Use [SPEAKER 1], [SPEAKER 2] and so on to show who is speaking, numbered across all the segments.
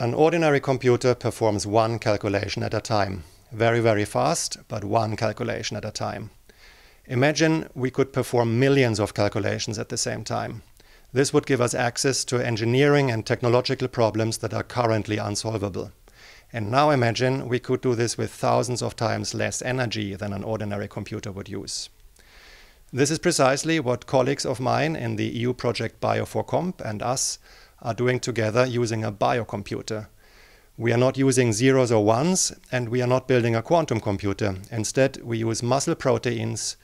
[SPEAKER 1] An ordinary computer performs one calculation at a time. Very, very fast, but one calculation at a time. Imagine we could perform millions of calculations at the same time. This would give us access to engineering and technological problems that are currently unsolvable. And now imagine we could do this with thousands of times less energy than an ordinary computer would use. This is precisely what colleagues of mine in the EU project Bio4Comp and us are doing together using a biocomputer. We are not using zeros or ones, and we are not building a quantum computer. Instead, we use muscle proteins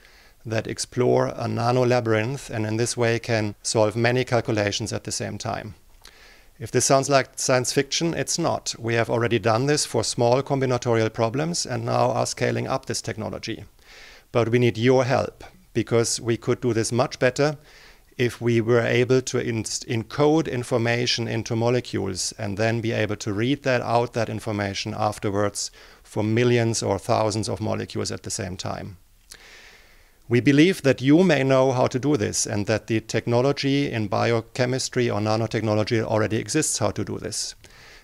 [SPEAKER 1] that explore a nano labyrinth and in this way can solve many calculations at the same time. If this sounds like science fiction, it's not. We have already done this for small combinatorial problems and now are scaling up this technology. But we need your help because we could do this much better if we were able to encode information into molecules and then be able to read that out, that information afterwards for millions or thousands of molecules at the same time. We believe that you may know how to do this and that the technology in biochemistry or nanotechnology already exists how to do this.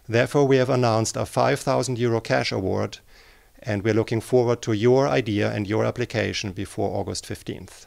[SPEAKER 1] Therefore, we have announced a 5,000 euro cash award and we're looking forward to your idea and your application before August 15th.